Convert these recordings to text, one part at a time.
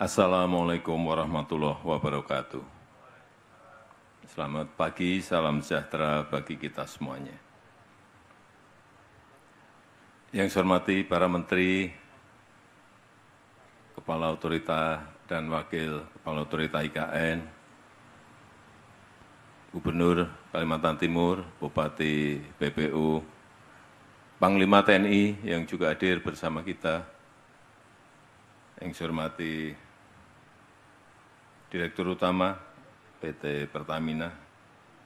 Assalamualaikum warahmatullahi wabarakatuh. Selamat pagi, salam sejahtera bagi kita semuanya. Yang saya hormati para menteri, kepala otorita dan wakil kepala otorita IKN, gubernur Kalimantan Timur, bupati BPU, panglima TNI yang juga hadir bersama kita, yang saya hormati direktur utama pt pertamina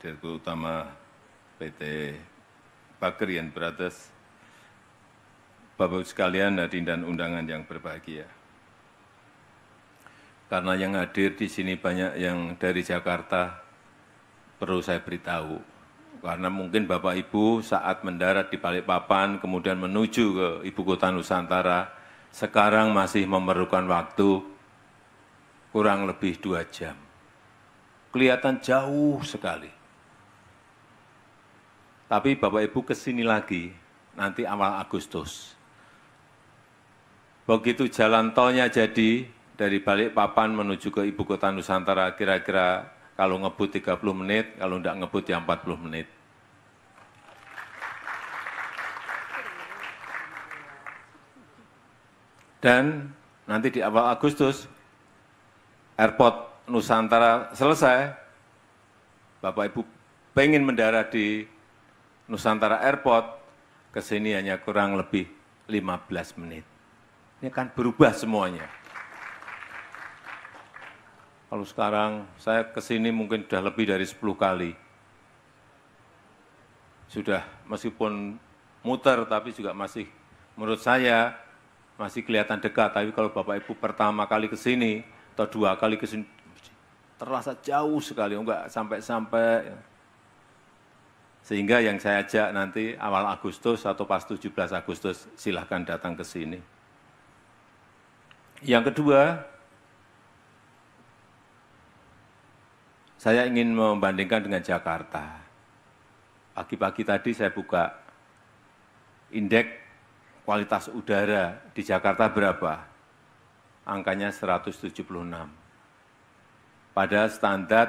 direktur utama pt yang beratas Bapak-Ibu sekalian, hadirin dan undangan yang berbahagia. Karena yang hadir di sini banyak yang dari Jakarta, perlu saya beritahu. Karena mungkin Bapak-Ibu saat mendarat di Balikpapan, kemudian menuju ke Ibu Kota Nusantara, sekarang masih memerlukan waktu kurang lebih dua jam. Kelihatan jauh sekali. Tapi Bapak Ibu ke sini lagi nanti awal Agustus. Begitu jalan tolnya jadi dari balik papan menuju ke Ibu Kota Nusantara kira-kira kalau ngebut 30 menit, kalau enggak ngebut ya 40 menit. Dan nanti di awal Agustus airport nusantara selesai, Bapak Ibu pengen mendarat di Nusantara Airport, ke sini hanya kurang lebih 15 menit. Ini akan berubah semuanya. Kalau sekarang saya ke sini mungkin sudah lebih dari 10 kali. Sudah meskipun muter tapi juga masih menurut saya masih kelihatan dekat. Tapi kalau Bapak Ibu pertama kali ke sini atau dua kali ke sini terasa jauh sekali, enggak sampai-sampai. Ya. Sehingga yang saya ajak nanti awal Agustus atau pas 17 Agustus silahkan datang ke sini. Yang kedua, saya ingin membandingkan dengan Jakarta. Pagi-pagi tadi saya buka indeks kualitas udara di Jakarta berapa? angkanya 176. Pada standar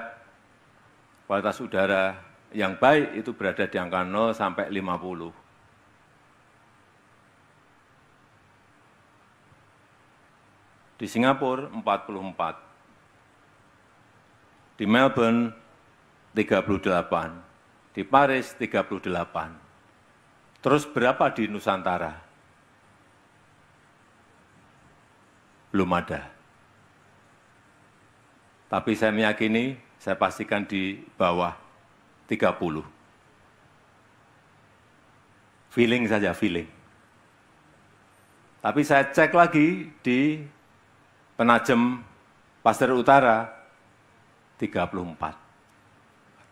kualitas udara yang baik itu berada di angka 0 sampai 50. Di Singapura 44. Di Melbourne 38. Di Paris 38. Terus berapa di Nusantara? belum ada. Tapi saya meyakini, saya pastikan di bawah 30. Feeling saja, feeling. Tapi saya cek lagi di penajem Pasir Utara, 34.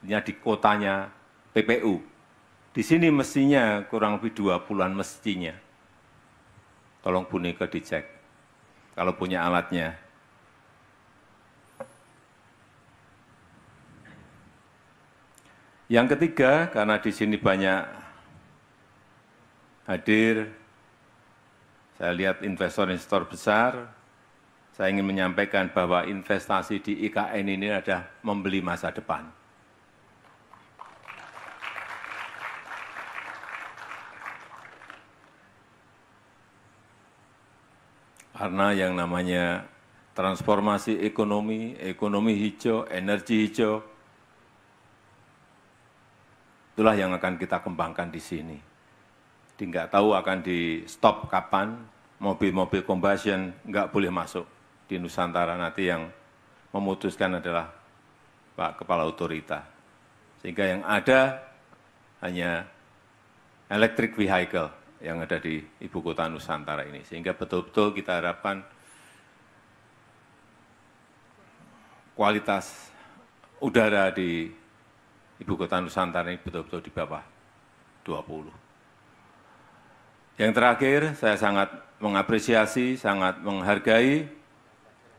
Artinya di kotanya PPU. Di sini mestinya kurang lebih dua bulan mestinya. Tolong Nika dicek kalau punya alatnya. Yang ketiga, karena di sini banyak hadir, saya lihat investor-investor besar, saya ingin menyampaikan bahwa investasi di IKN ini adalah membeli masa depan. karena yang namanya transformasi ekonomi, ekonomi hijau, energi hijau, itulah yang akan kita kembangkan di sini. Jadi nggak tahu akan di stop kapan, mobil-mobil combustion nggak boleh masuk di Nusantara nanti yang memutuskan adalah Pak Kepala Otorita. Sehingga yang ada hanya electric vehicle, yang ada di ibu kota Nusantara ini. Sehingga betul-betul kita harapkan kualitas udara di ibu kota Nusantara ini betul-betul di bawah 20. Yang terakhir, saya sangat mengapresiasi, sangat menghargai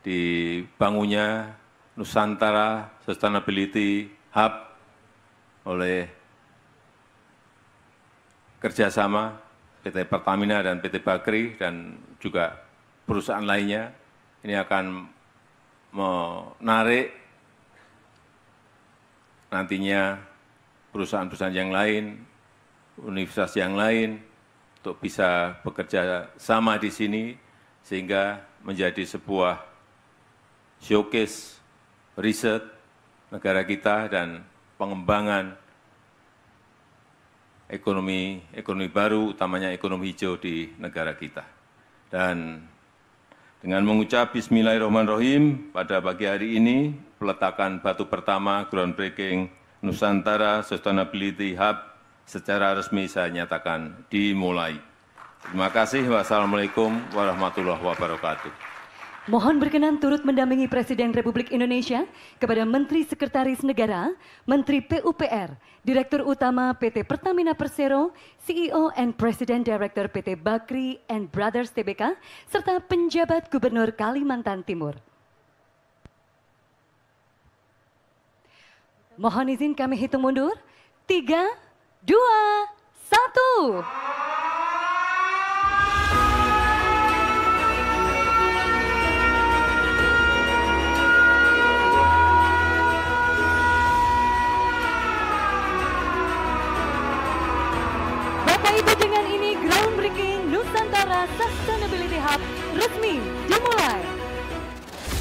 dibangunnya Nusantara Sustainability Hub oleh kerjasama pt pertamina dan pt bakri dan juga perusahaan lainnya ini akan menarik nantinya perusahaan-perusahaan yang lain, universitas yang lain untuk bisa bekerja sama di sini sehingga menjadi sebuah showcase riset negara kita dan pengembangan ekonomi ekonomi baru, utamanya ekonomi hijau di negara kita. Dan dengan mengucap Bismillahirrahmanirrahim, pada pagi hari ini peletakan batu pertama groundbreaking Nusantara Sustainability Hub secara resmi saya nyatakan dimulai. Terima kasih. Wassalamualaikum warahmatullahi wabarakatuh. Mohon berkenan turut mendampingi Presiden Republik Indonesia kepada Menteri Sekretaris Negara, Menteri PUPR, Direktur Utama PT Pertamina Persero, CEO and President Director PT Bakri and Brothers TBK, serta penjabat Gubernur Kalimantan Timur. Mohon izin kami hitung mundur. Tiga, dua, satu. Sustainability Hub resmi dimulai.